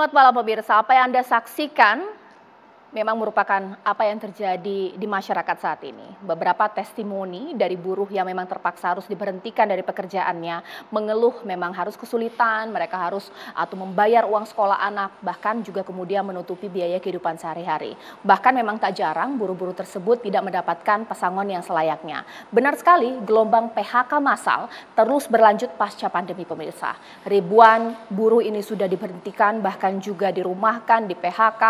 Selamat malam pemirsa. Apa yang Anda saksikan memang merupakan apa yang terjadi di masyarakat saat ini. Beberapa testimoni dari buruh yang memang terpaksa harus diberhentikan dari pekerjaannya, mengeluh memang harus kesulitan, mereka harus atau membayar uang sekolah anak, bahkan juga kemudian menutupi biaya kehidupan sehari-hari. Bahkan memang tak jarang buruh-buruh tersebut tidak mendapatkan pesangon yang selayaknya. Benar sekali, gelombang PHK massal terus berlanjut pasca pandemi pemirsa. Ribuan buruh ini sudah diberhentikan, bahkan juga dirumahkan, di PHK,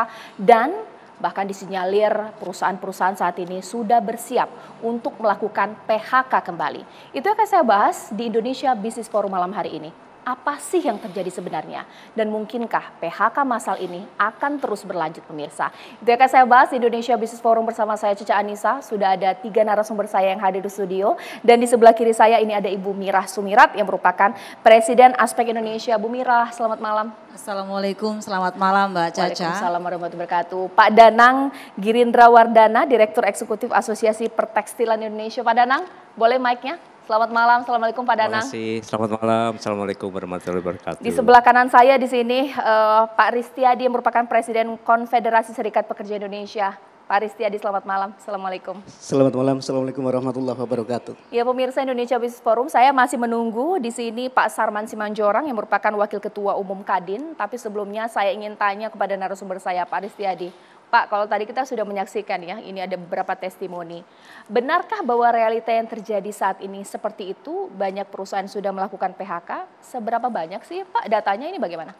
dan Bahkan disinyalir perusahaan-perusahaan saat ini sudah bersiap untuk melakukan PHK kembali. Itu akan saya bahas di Indonesia Business Forum malam hari ini apa sih yang terjadi sebenarnya? Dan mungkinkah PHK masal ini akan terus berlanjut pemirsa? Itu akan saya bahas di Indonesia Business Forum bersama saya Cica Anissa. Sudah ada tiga narasumber saya yang hadir di studio. Dan di sebelah kiri saya ini ada Ibu Mirah Sumirat yang merupakan Presiden Aspek Indonesia. Bu Mirah, selamat malam. Assalamualaikum, selamat malam Mbak Caca. Waalaikumsalam warahmatullahi wabarakatuh. Pak Danang Girindra Wardana, Direktur Eksekutif Asosiasi Pertekstilan Indonesia. Pak Danang, boleh mic-nya? Selamat malam, Assalamualaikum Pak Danang. Terima kasih, selamat malam, Assalamualaikum warahmatullahi wabarakatuh. Di sebelah kanan saya di sini uh, Pak Ristiadi yang merupakan Presiden Konfederasi Serikat Pekerja Indonesia. Pak Ristiadi, selamat malam. Assalamualaikum. Selamat malam. Assalamualaikum warahmatullahi wabarakatuh. Ya pemirsa Indonesia Business Forum, saya masih menunggu di sini Pak Sarman Simanjorang yang merupakan Wakil Ketua Umum Kadin. Tapi sebelumnya saya ingin tanya kepada narasumber saya, Pak Ristiadi. Pak, kalau tadi kita sudah menyaksikan ya, ini ada beberapa testimoni. Benarkah bahwa realita yang terjadi saat ini seperti itu? Banyak perusahaan sudah melakukan PHK. Seberapa banyak sih Pak datanya ini bagaimana?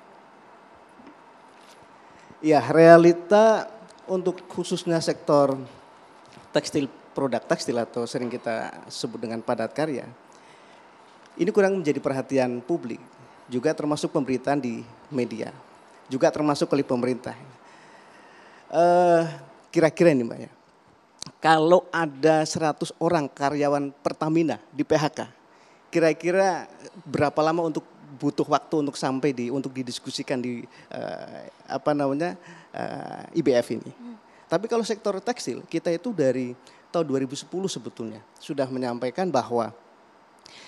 Ya, realita untuk khususnya sektor tekstil produk tekstil atau sering kita sebut dengan padat karya. Ini kurang menjadi perhatian publik, juga termasuk pemberitaan di media, juga termasuk oleh pemerintah kira eh, kira-kira ini Mbak ya, kalau ada 100 orang karyawan Pertamina di PHK, kira-kira berapa lama untuk butuh waktu untuk sampai di untuk didiskusikan di uh, apa namanya uh, eh, IBF ini. Hmm. Tapi kalau sektor tekstil kita itu dari tahun 2010 sebetulnya sudah menyampaikan bahwa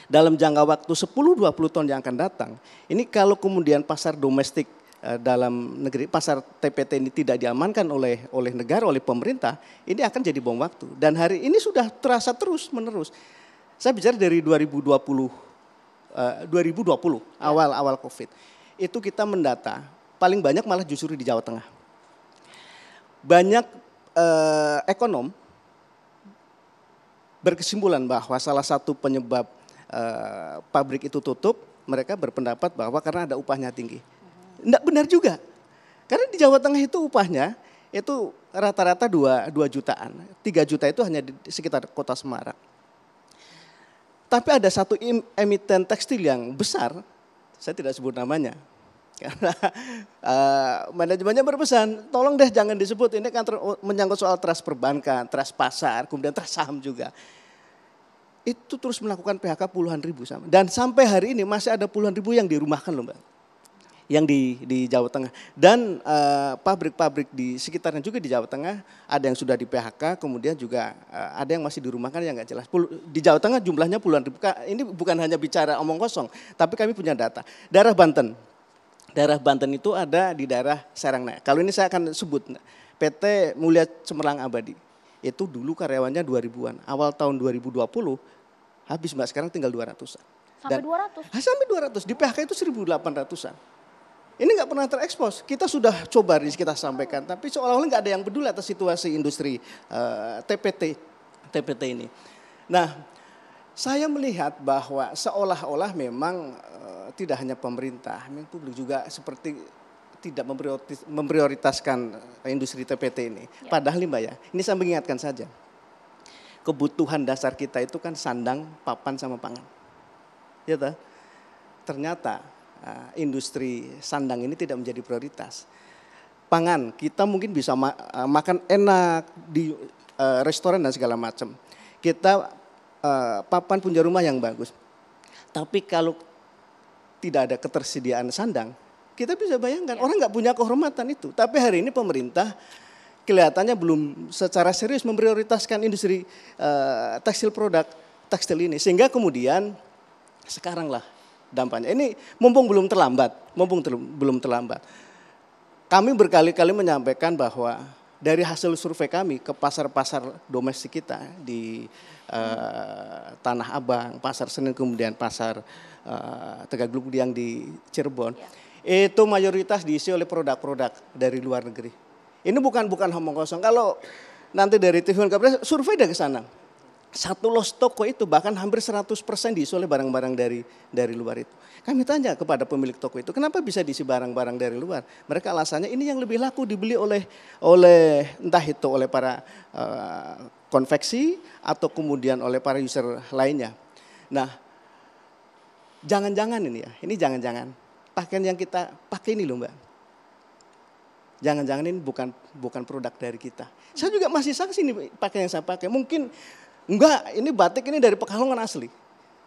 dalam jangka waktu 10-20 tahun yang akan datang, ini kalau kemudian pasar domestik Eh, dalam negeri pasar TPT ini tidak diamankan oleh oleh negara oleh pemerintah ini akan jadi bom waktu dan hari ini sudah terasa terus menerus saya bicara dari 2020 uh, 2020 awal awal covid itu kita mendata paling banyak malah justru di Jawa Tengah banyak uh, ekonom berkesimpulan bahwa salah satu penyebab uh, pabrik itu tutup mereka berpendapat bahwa karena ada upahnya tinggi tidak benar juga. Karena di Jawa Tengah itu upahnya itu rata-rata 2, 2 jutaan. 3 juta itu hanya di sekitar kota Semarang. Tapi ada satu emiten tekstil yang besar, saya tidak sebut namanya. Karena uh, manajemennya berpesan, tolong deh jangan disebut, ini kan oh, menyangkut soal trust perbankan, trust pasar, kemudian trust saham juga. Itu terus melakukan PHK puluhan ribu sama. Dan sampai hari ini masih ada puluhan ribu yang dirumahkan loh Mbak yang di di Jawa Tengah dan eh, pabrik-pabrik uh, di sekitarnya juga di Jawa Tengah ada yang sudah di PHK kemudian juga uh, ada yang masih di rumah kan yang nggak jelas Pul di Jawa Tengah jumlahnya puluhan ribu ini bukan hanya bicara omong kosong tapi kami punya data daerah Banten daerah Banten itu ada di daerah Serang nah kalau ini saya akan sebut PT Mulia Cemerlang Abadi itu dulu karyawannya 2000-an awal tahun 2020 habis mbak sekarang tinggal 200-an sampai 200. ratus ah, sampai 200. Di PHK itu 1800-an. Ini nggak pernah terekspos. Kita sudah coba ini kita sampaikan, tapi seolah-olah nggak ada yang peduli atas situasi industri uh, eh, TPT TPT ini. Nah, saya melihat bahwa seolah-olah memang uh, tidak hanya pemerintah, publik juga seperti tidak memprioritaskan eh, industri TPT ini. Ya. Padahal nih Mbak ya, ini saya mengingatkan saja. Kebutuhan dasar kita itu kan sandang, papan, sama pangan. Ya toh? Ternyata Eh, industri sandang ini tidak menjadi prioritas. Pangan, kita mungkin bisa ma eh, makan enak di uh, restoran dan segala macam. Kita uh, papan punya rumah yang bagus. Tapi kalau tidak ada ketersediaan sandang, kita bisa bayangkan iya. orang nggak punya kehormatan itu. Tapi hari ini pemerintah kelihatannya belum secara serius memprioritaskan industri uh, tekstil produk tekstil ini sehingga kemudian sekaranglah dampaknya. Ini mumpung belum terlambat, mumpung ter belum terlambat. Kami berkali-kali menyampaikan bahwa dari hasil survei kami ke pasar-pasar domestik kita di uh, Tanah Abang, Pasar Senin, kemudian Pasar uh, eh, Tegak yang di Cirebon, ya. itu mayoritas diisi oleh produk-produk dari luar negeri. Ini bukan bukan omong kosong. Kalau nanti dari Tihun Kapres survei dari ke sana satu los toko itu bahkan hampir 100% diisi oleh barang-barang dari dari luar itu. Kami tanya kepada pemilik toko itu, kenapa bisa diisi barang-barang dari luar? Mereka alasannya ini yang lebih laku dibeli oleh oleh entah itu oleh para uh, konveksi atau kemudian oleh para user lainnya. Nah, jangan-jangan ini ya, ini jangan-jangan pakaian yang kita pakai ini loh mbak. Jangan-jangan ini bukan bukan produk dari kita. Saya juga masih saksi nih pakaian yang saya pakai. Mungkin Enggak, ini batik ini dari Pekalongan asli.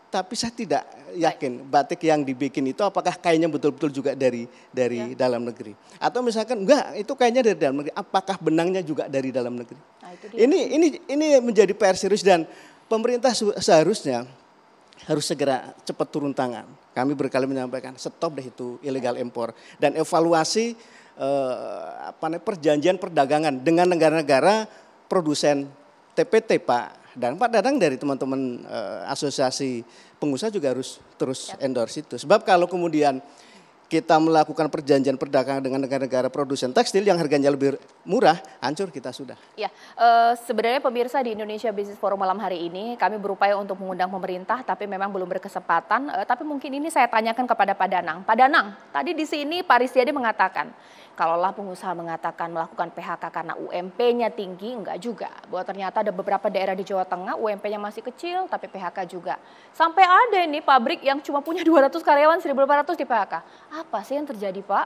Tapi saya tidak yakin batik yang dibikin itu apakah kainnya betul-betul juga dari dari ya. dalam negeri. Atau misalkan enggak, itu kainnya dari dalam negeri, apakah benangnya juga dari dalam negeri. Nah, itu dia. ini ini ini menjadi PR serius dan pemerintah seharusnya harus segera cepat turun tangan. Kami berkali menyampaikan stop deh itu ilegal impor dan evaluasi eh, apa perjanjian perdagangan dengan negara-negara produsen TPT, Pak. Dan Pak Dadang dari teman-teman uh, asosiasi pengusaha juga harus terus ya. endorse itu. Sebab kalau kemudian kita melakukan perjanjian perdagangan dengan negara-negara produsen tekstil yang harganya lebih murah, hancur kita sudah. Ya, e, sebenarnya pemirsa di Indonesia Business Forum malam hari ini kami berupaya untuk mengundang pemerintah, tapi memang belum berkesempatan. E, tapi mungkin ini saya tanyakan kepada Pak Danang. Pak Danang, tadi di sini Pak Ristiadi mengatakan Kalaulah pengusaha mengatakan melakukan PHK karena UMP-nya tinggi, enggak juga. Bahwa ternyata ada beberapa daerah di Jawa Tengah UMP-nya masih kecil tapi PHK juga. Sampai ada ini pabrik yang cuma punya 200 karyawan, 1.800 di PHK. Apa sih yang terjadi Pak?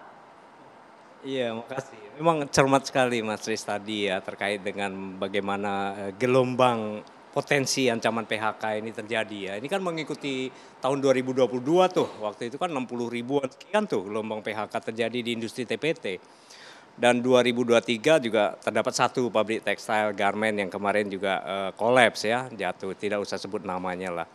Iya, makasih. Memang cermat sekali Mas Riz tadi ya terkait dengan bagaimana eh, gelombang potensi ancaman PHK ini terjadi ya. Ini kan mengikuti tahun 2022 tuh, waktu itu kan 60 ribuan sekian tuh gelombang PHK terjadi di industri TPT. Dan 2023 juga terdapat satu pabrik tekstil garment yang kemarin juga eh, kolaps uh, ya, jatuh, tidak usah sebut namanya lah.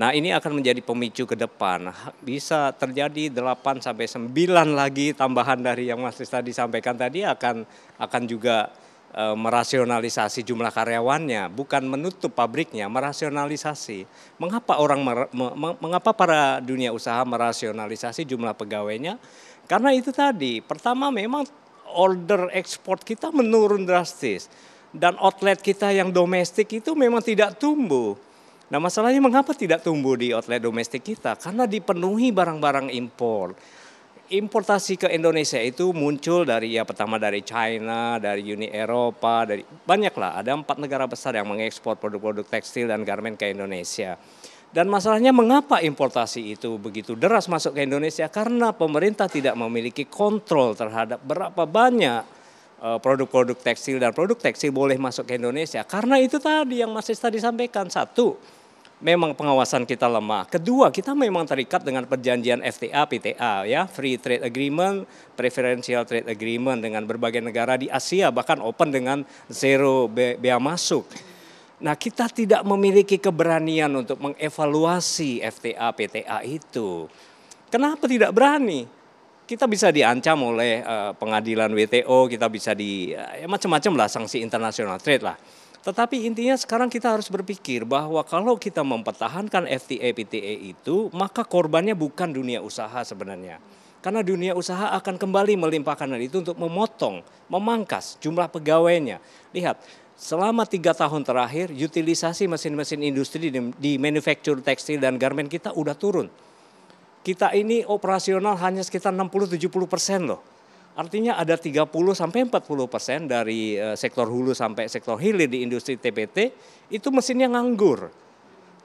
Nah ini akan menjadi pemicu ke depan, bisa terjadi 8 sampai 9 lagi tambahan dari yang Mas Tista disampaikan tadi akan akan juga Eh, merasionalisasi jumlah karyawannya, bukan menutup pabriknya, merasionalisasi. Mengapa orang mer, mengapa para dunia usaha merasionalisasi jumlah pegawainya? Karena itu tadi, pertama memang order ekspor kita menurun drastis dan outlet kita yang domestik itu memang tidak tumbuh. Nah, masalahnya mengapa tidak tumbuh di outlet domestik kita? Karena dipenuhi barang-barang impor importasi ke Indonesia itu muncul dari ya pertama dari China, dari Uni Eropa, dari banyaklah ada empat negara besar yang mengekspor produk-produk tekstil dan garmen ke Indonesia. Dan masalahnya mengapa importasi itu begitu deras masuk ke Indonesia? Karena pemerintah tidak memiliki kontrol terhadap berapa banyak eh, produk-produk tekstil dan produk tekstil boleh masuk ke Indonesia. Karena itu tadi yang Mas tadi sampaikan Satu, memang pengawasan kita lemah. Kedua, kita memang terikat dengan perjanjian FTA, PTA ya, Free Trade Agreement, Preferential Trade Agreement dengan berbagai negara di Asia bahkan open dengan zero bea masuk. Nah, kita tidak memiliki keberanian untuk mengevaluasi FTA PTA itu. Kenapa tidak berani? Kita bisa diancam oleh eh, pengadilan WTO, kita bisa di eh, ya macam-macam lah sanksi internasional trade lah. Tetapi intinya sekarang kita harus berpikir bahwa kalau kita mempertahankan FTA PTA itu, maka korbannya bukan dunia usaha sebenarnya. Karena dunia usaha akan kembali melimpahkan hal itu untuk memotong, memangkas jumlah pegawainya. Lihat, selama tiga tahun terakhir utilisasi mesin-mesin industri di, di manufaktur tekstil dan garment kita udah turun. Kita ini operasional hanya sekitar 60-70 persen loh Artinya ada 30 sampai 40 persen dari eh, sektor hulu sampai sektor hilir di industri TPT itu mesinnya nganggur.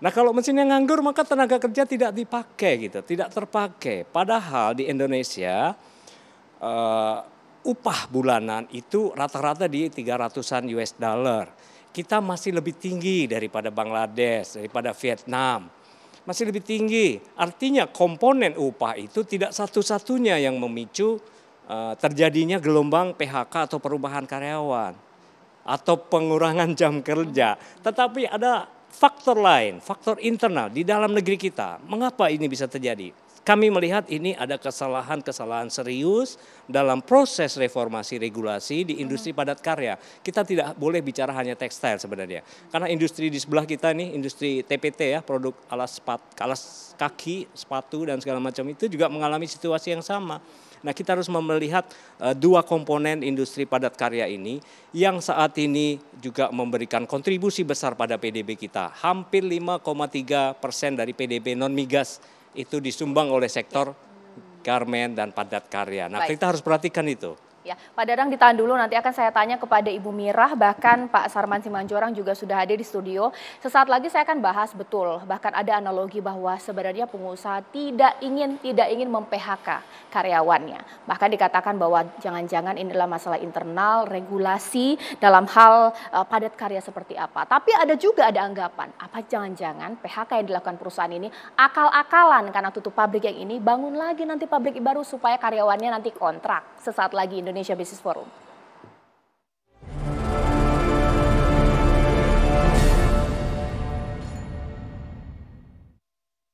Nah kalau mesinnya nganggur maka tenaga kerja tidak dipakai gitu, tidak terpakai. Padahal di Indonesia uh, upah bulanan itu rata-rata di 300-an US dollar. Kita masih lebih tinggi daripada Bangladesh, daripada Vietnam masih lebih tinggi. Artinya komponen upah itu tidak satu-satunya yang memicu Eh, terjadinya gelombang PHK atau perubahan karyawan atau pengurangan jam kerja. Tetapi ada faktor lain, faktor internal di dalam negeri kita. Mengapa ini bisa terjadi? Kami melihat ini ada kesalahan-kesalahan serius dalam proses reformasi regulasi di industri hmm. padat karya. Kita tidak boleh bicara hanya tekstil sebenarnya. Karena industri di sebelah kita nih, industri TPT ya, produk alas sepat, alas kaki, sepatu dan segala macam itu juga mengalami situasi yang sama. Nah, kita harus melihat eh, dua komponen industri padat karya ini yang saat ini juga memberikan kontribusi besar pada PDB kita. Hampir 5,3 persen dari PDB non migas itu disumbang oleh sektor ya. garmen dan padat karya. Nah, Baik. kita harus perhatikan itu. Ya, Pak Dadang ditahan dulu, nanti akan saya tanya kepada Ibu Mirah, bahkan Pak Sarman Simanjorang juga sudah hadir di studio. Sesaat lagi saya akan bahas betul, bahkan ada analogi bahwa sebenarnya pengusaha tidak ingin tidak ingin memphk karyawannya. Bahkan dikatakan bahwa jangan-jangan ini adalah masalah internal, regulasi dalam hal eh, padat karya seperti apa. Tapi ada juga ada anggapan, apa jangan-jangan PHK yang dilakukan perusahaan ini akal-akalan karena tutup pabrik yang ini, bangun lagi nanti pabrik baru supaya karyawannya nanti kontrak. Sesaat lagi Indonesia Indonesia Business Forum.